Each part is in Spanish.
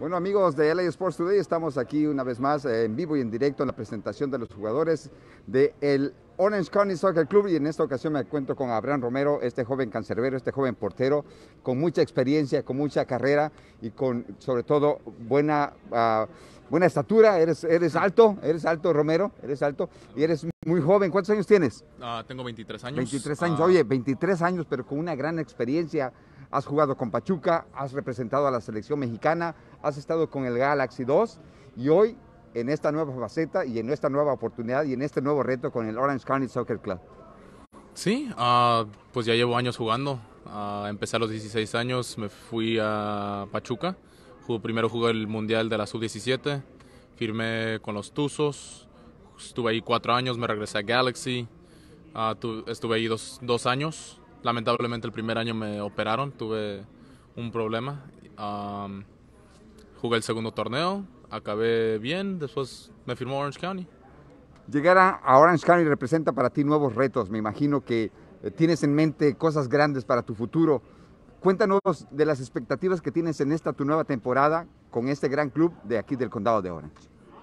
Bueno amigos de LA Sports Today, estamos aquí una vez más eh, en vivo y en directo en la presentación de los jugadores del Orange County Soccer Club y en esta ocasión me encuentro con Abraham Romero, este joven cancerbero, este joven portero, con mucha experiencia, con mucha carrera y con sobre todo buena, ah, buena estatura. Eres, eres alto, eres alto Romero, eres alto y eres muy joven. ¿Cuántos años tienes? Ah, tengo 23 años. 23 años, ah. oye, 23 años pero con una gran experiencia has jugado con Pachuca, has representado a la selección mexicana, has estado con el Galaxy 2 y hoy en esta nueva faceta y en esta nueva oportunidad y en este nuevo reto con el Orange County Soccer Club. Sí, ah, pues ya llevo años jugando. Ah, empecé a los 16 años, me fui a Pachuca. Jugué, primero jugué el Mundial de la Sub-17, firmé con los Tuzos, estuve ahí cuatro años, me regresé a Galaxy, ah, estuve ahí dos, dos años lamentablemente el primer año me operaron, tuve un problema. jugué el segundo torneo, acabé bien, después me firmó Orange County. Llegar a Orange County representa para ti nuevos retos, me imagino que eh, tienes en mente cosas grandes para tu futuro. Cuéntanos de las expectativas que tienes en esta tu nueva temporada con este gran club de aquí del condado de Orange.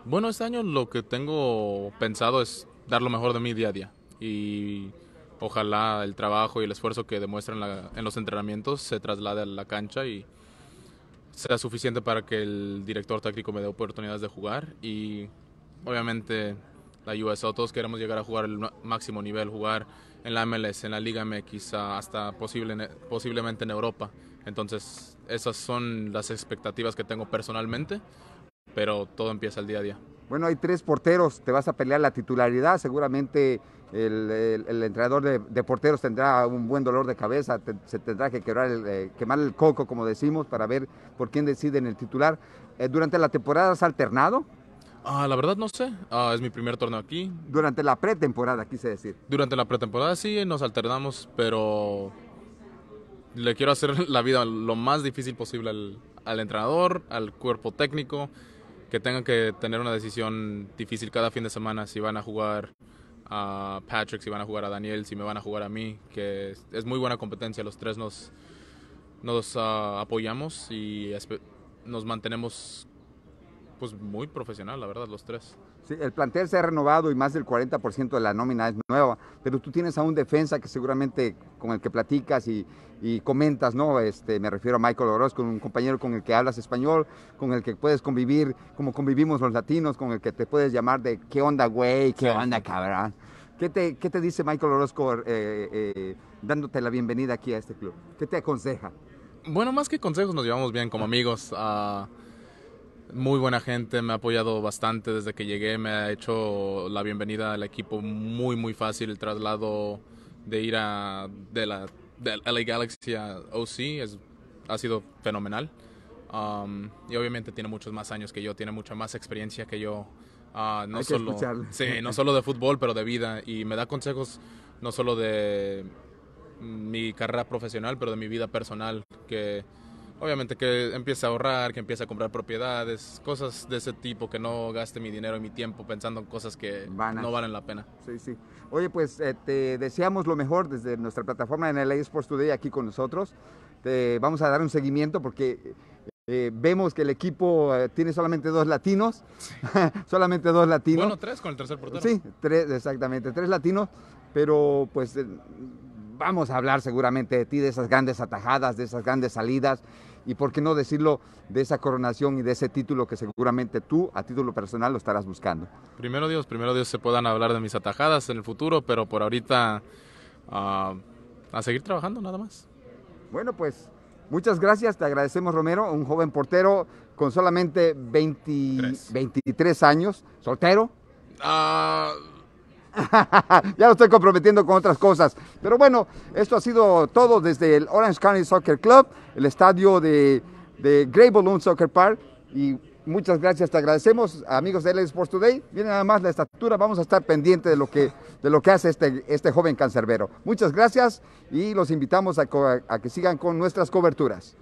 Bueno, este año lo que tengo pensado es dar lo mejor de mí día a día y ojalá el trabajo y el esfuerzo que demuestran en los entrenamientos se traslade a la cancha y sea suficiente para que el director técnico me dé oportunidades de jugar y obviamente la USL todos queremos llegar a jugar el máximo nivel, jugar en la MLS, en la Liga MX, hasta posible, posiblemente en Europa. Entonces esas son las expectativas que tengo personalmente, pero todo empieza el día a día. Bueno, hay tres porteros, te vas a pelear la titularidad, seguramente el, entrenador de, porteros tendrá un buen dolor de cabeza, se tendrá que eh, quemar el coco, como decimos, para ver por quién deciden el titular. Eh, durante la temporada has alternado, Ah, la verdad no sé. Ah, es mi primer torneo aquí. Durante la pretemporada, quise decir. Durante la pretemporada sí, nos alternamos, pero le quiero hacer la vida lo más difícil posible al, al entrenador, al cuerpo técnico, que tengan que tener una decisión difícil cada fin de semana si van a jugar a Patrick, si van a jugar a Daniel, si me van a jugar a mí, que es, muy buena competencia. Los tres nos, nos ah, apoyamos y nos mantenemos pues muy profesional, la verdad, los tres. el plantel se ha renovado y más del 40% de la nómina es nueva, pero tú tienes a un defensa que seguramente con el que platicas y, y comentas, ¿no? Este, me refiero a Michael Orozco, un compañero con el que hablas español, con el que puedes convivir, como convivimos los latinos, con el que te puedes llamar de qué onda, güey, qué onda, cabrón. ¿Qué te, qué te dice Michael Orozco eh, eh, dándote la bienvenida aquí a este club? ¿Qué te aconseja? Bueno, más que consejos nos llevamos bien como amigos. a ah, muy buena gente, me ha apoyado bastante desde que llegué, me ha hecho la bienvenida al equipo muy muy fácil, el traslado de ir a, de la de LA Galaxy a OC ha sido fenomenal. Um, y obviamente tiene muchos más años que yo, tiene mucha más experiencia que yo. Ah, no, solo, sí, no solo de fútbol, pero de vida. Y me da consejos no solo de mi carrera profesional, pero de mi vida personal, que Obviamente que empiece a ahorrar, que empiece a comprar propiedades, cosas de ese tipo, que no gaste mi dinero y mi tiempo pensando en cosas que no valen la pena. Sí, sí. Oye, pues eh, te deseamos lo mejor desde nuestra plataforma en el Sports Today aquí con nosotros. Te vamos a dar un seguimiento porque eh, vemos que el equipo eh, tiene solamente dos latinos, solamente dos latinos. Bueno, tres con el tercer portero. Sí, tres, exactamente, tres latinos, pero pues vamos a hablar seguramente de ti, de esas grandes atajadas, de esas grandes salidas y, por qué no decirlo, de esa coronación y de ese título que seguramente tú, a título personal, lo estarás buscando. Primero Dios, primero Dios se puedan hablar de mis atajadas en el futuro, pero por ahorita ah, a seguir trabajando nada más. Bueno, pues Muchas gracias, te agradecemos Romero, un joven portero con solamente 23 años, soltero. Ah, ya lo estoy comprometiendo con otras cosas. Pero bueno, esto ha sido todo desde el Orange County Soccer Club, el estadio de, de Grey Balloon Soccer Park. Y muchas gracias, te agradecemos, amigos de LA Sports Today. Viene nada más la estatura, vamos a estar pendientes de lo que, de lo que hace este, este joven cancerbero. Muchas gracias y los invitamos a, a que sigan con nuestras coberturas.